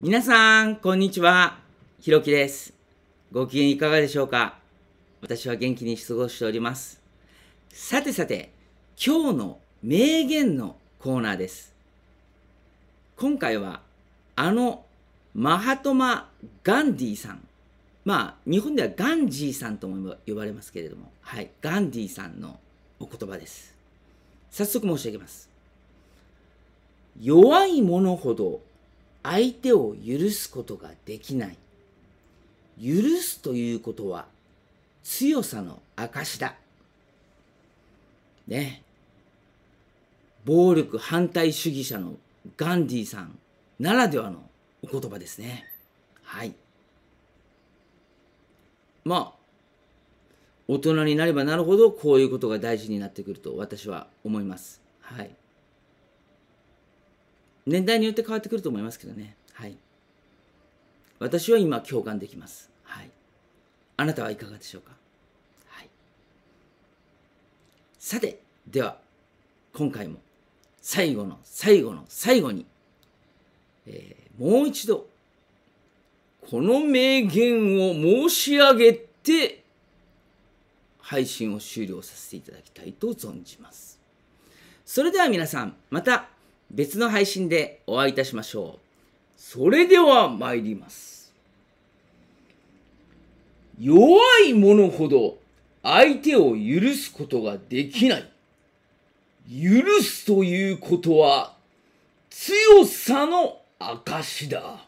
皆さん、こんにちは。ひろきです。ご機嫌いかがでしょうか私は元気に過ごしております。さてさて、今日の名言のコーナーです。今回は、あの、マハトマ・ガンディさん。まあ、日本ではガンジーさんとも呼ばれますけれども、はい、ガンディさんのお言葉です。早速申し上げます。弱い者ほど相手を許すことができない。許すということは強さの証だ。ね。暴力反対主義者のガンディさんならではのお言葉ですね。はい。まあ、大人になればなるほどこういうことが大事になってくると私は思います。はい。年代によって変わってくると思いますけどね。はい。私は今共感できます。はい。あなたはいかがでしょうかはい。さて、では、今回も最後の最後の最後に、えー、もう一度、この名言を申し上げて、配信を終了させていただきたいと存じます。それでは皆さん、また別の配信でお会いいたしましょう。それでは参ります。弱い者ほど相手を許すことができない。許すということは強さの証だ。